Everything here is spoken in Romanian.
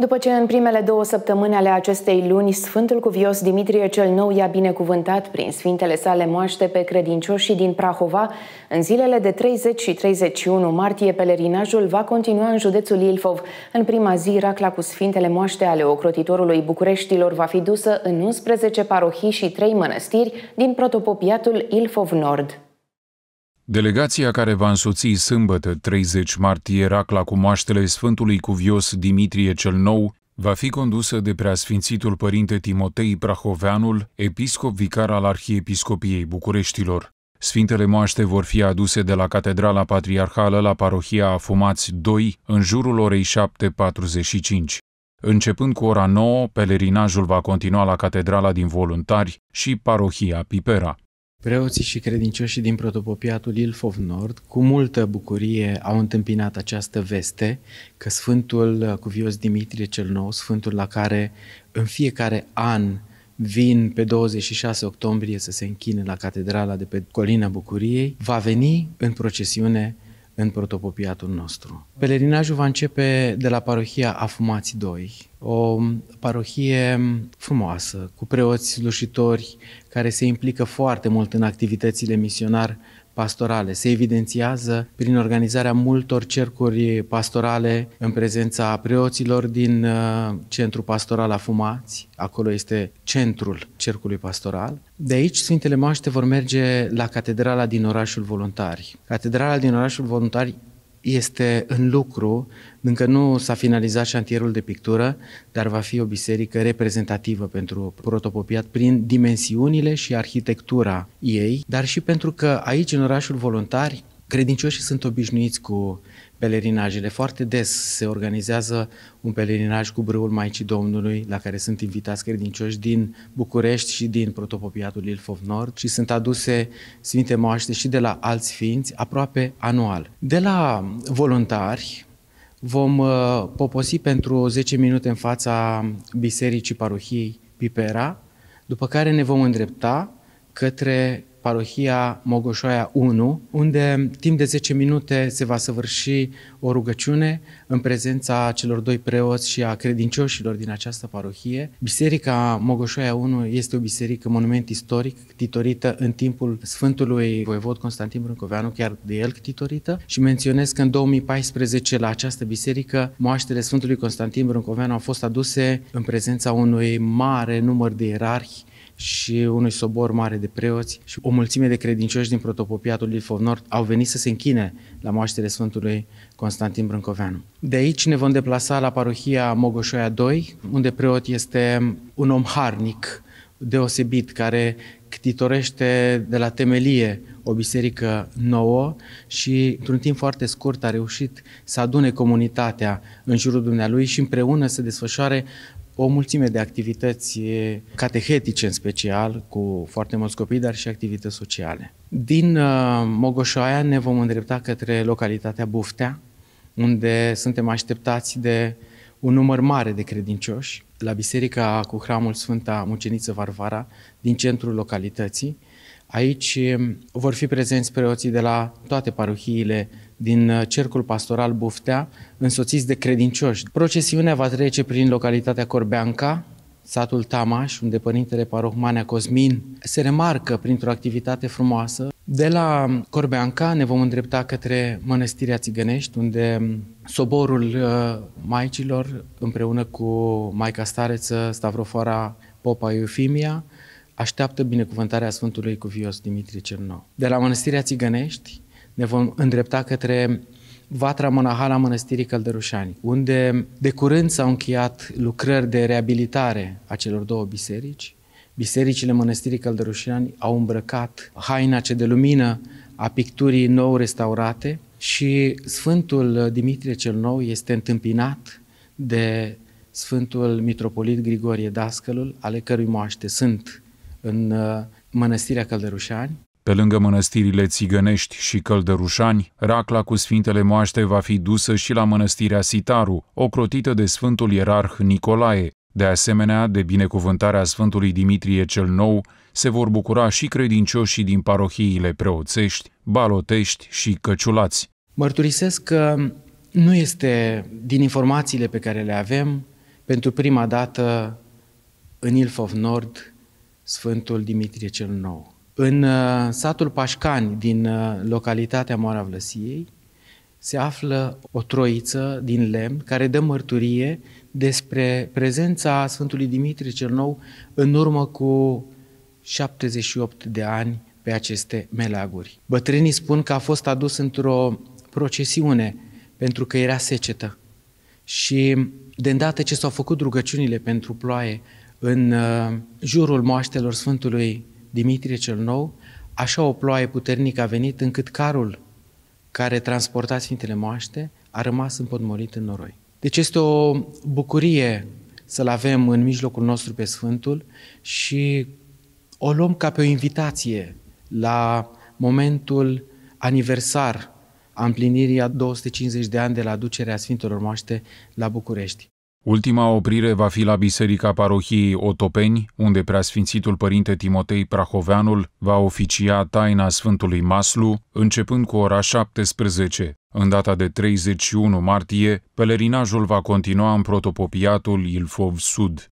După ce în primele două săptămâni ale acestei luni, Sfântul Cuvios Dimitrie cel Nou i-a binecuvântat prin sfintele sale moaște pe credincioșii din Prahova, în zilele de 30 și 31 martie, pelerinajul va continua în județul Ilfov. În prima zi, racla cu sfintele moaște ale ocrotitorului Bucureștilor va fi dusă în 11 parohii și 3 mănăstiri din protopopiatul Ilfov Nord. Delegația care va însoți sâmbătă 30 martie racla cu moaștele Sfântului Cuvios Dimitrie cel Nou va fi condusă de preasfințitul părinte Timotei Prahoveanul, episcop vicar al Arhiepiscopiei Bucureștilor. Sfintele moaște vor fi aduse de la Catedrala Patriarhală la parohia Afumați 2 în jurul orei 7.45. Începând cu ora 9, pelerinajul va continua la Catedrala din Voluntari și parohia Pipera. Preoții și credincioșii din protopopiatul Ilfov Nord cu multă bucurie au întâmpinat această veste că Sfântul Cuvios Dimitrie cel Nou, Sfântul la care în fiecare an vin pe 26 octombrie să se închine la catedrala de pe Colina Bucuriei, va veni în procesiune în protopopiatul nostru. Pelerinajul va începe de la parohia Afumații 2, o parohie frumoasă, cu preoți slujitori care se implică foarte mult în activitățile misionar pastorale. Se evidențiază prin organizarea multor cercuri pastorale în prezența preoților din uh, Centrul Pastoral Afumați, acolo este centrul cercului pastoral. De aici Sfintele Maște vor merge la Catedrala din Orașul Voluntari. Catedrala din Orașul Voluntari este în lucru, încă nu s-a finalizat șantierul de pictură, dar va fi o biserică reprezentativă pentru protopopiat prin dimensiunile și arhitectura ei, dar și pentru că aici, în orașul voluntari, credincioșii sunt obișnuiți cu pelerinajele. Foarte des se organizează un pelerinaj cu brâul Maicii Domnului, la care sunt invitați credincioși din București și din protopopiatul Ilfov Nord și sunt aduse Sfinte Moaște și de la alți ființi aproape anual. De la voluntari vom uh, poposi pentru 10 minute în fața Bisericii Parohiei Pipera, după care ne vom îndrepta către parohia Mogoșoaia 1, unde timp de 10 minute se va săvârși o rugăciune în prezența celor doi preoți și a credincioșilor din această parohie. Biserica Mogoșoaia 1 este o biserică monument istoric, titorită în timpul Sfântului Voievod Constantin Brâncoveanu, chiar de el titorită. și menționez că în 2014 la această biserică moaștele Sfântului Constantin Brâncoveanu au fost aduse în prezența unui mare număr de ierarhi și unui sobor mare de preoți și o mulțime de credincioși din protopopiatul Ilfov Nord au venit să se închine la moaștere Sfântului Constantin Brâncoveanu. De aici ne vom deplasa la parohia Mogoșoia 2, unde preot este un om harnic, deosebit, care ctitorește de la temelie o biserică nouă și într-un timp foarte scurt a reușit să adune comunitatea în jurul dumnealui și împreună să desfășoare o mulțime de activități catehetice în special, cu foarte mulți copii, dar și activități sociale. Din uh, Mogoșoaia ne vom îndrepta către localitatea Buftea, unde suntem așteptați de un număr mare de credincioși la biserica cu hramul Sfânta Muceniță Varvara din centrul localității. Aici um, vor fi prezenți preoții de la toate parohiile din uh, Cercul Pastoral Buftea, însoțiți de credincioși. Procesiunea va trece prin localitatea Corbeanca, satul Tamaș, unde Părintele Parohmanea Cosmin se remarcă printr-o activitate frumoasă. De la Corbeanca ne vom îndrepta către Mănăstirea Țigănești, unde um, soborul uh, Maicilor, împreună cu Maica Stareță, Stavrofoara Popa Eufimia, așteaptă binecuvântarea Sfântului Cuvios Dimitrie Cernou. De la Mănăstirea Țigănești ne vom îndrepta către vatra monahala Mănăstirii Căldărușani, unde de curând s-au încheiat lucrări de reabilitare a celor două biserici. Bisericile Mănăstirii Căldărușani au îmbrăcat haina ce de lumină a picturii nou restaurate și Sfântul Dimitrie cel Nou este întâmpinat de Sfântul Mitropolit Grigorie Dascălul, ale cărui moaște sunt în uh, Mănăstirea Căldărușani. Pe lângă mănăstirile Țigănești și Căldărușani, racla cu Sfintele Moaște va fi dusă și la mănăstirea Sitaru, ocrotită de Sfântul Ierarh Nicolae. De asemenea, de binecuvântarea Sfântului Dimitrie cel Nou, se vor bucura și credincioșii din parohiile preoțești, balotești și căciulați. Mărturisesc că nu este, din informațiile pe care le avem, pentru prima dată în Ilfov Nord, Sfântul Dimitrie cel Nou. În uh, satul Pașcani, din uh, localitatea Moara Vlăsiei, se află o troiță din lemn care dă mărturie despre prezența Sfântului Dimitrie cel Nou în urmă cu 78 de ani pe aceste meleaguri. Bătrânii spun că a fost adus într-o procesiune pentru că era secetă și de îndată ce s-au făcut rugăciunile pentru ploaie în uh, jurul moaștelor Sfântului Dimitrie cel Nou, așa o ploaie puternică a venit încât carul care transporta Sfintele Moaște a rămas împotmolit în noroi. Deci este o bucurie să-L avem în mijlocul nostru pe Sfântul și o luăm ca pe o invitație la momentul aniversar a împlinirii a 250 de ani de la aducerea Sfintelor Moaște la București. Ultima oprire va fi la Biserica Parohiei Otopeni, unde preasfințitul părinte Timotei Prahoveanul va oficia taina Sfântului Maslu, începând cu ora 17. În data de 31 martie, pelerinajul va continua în protopopiatul Ilfov Sud.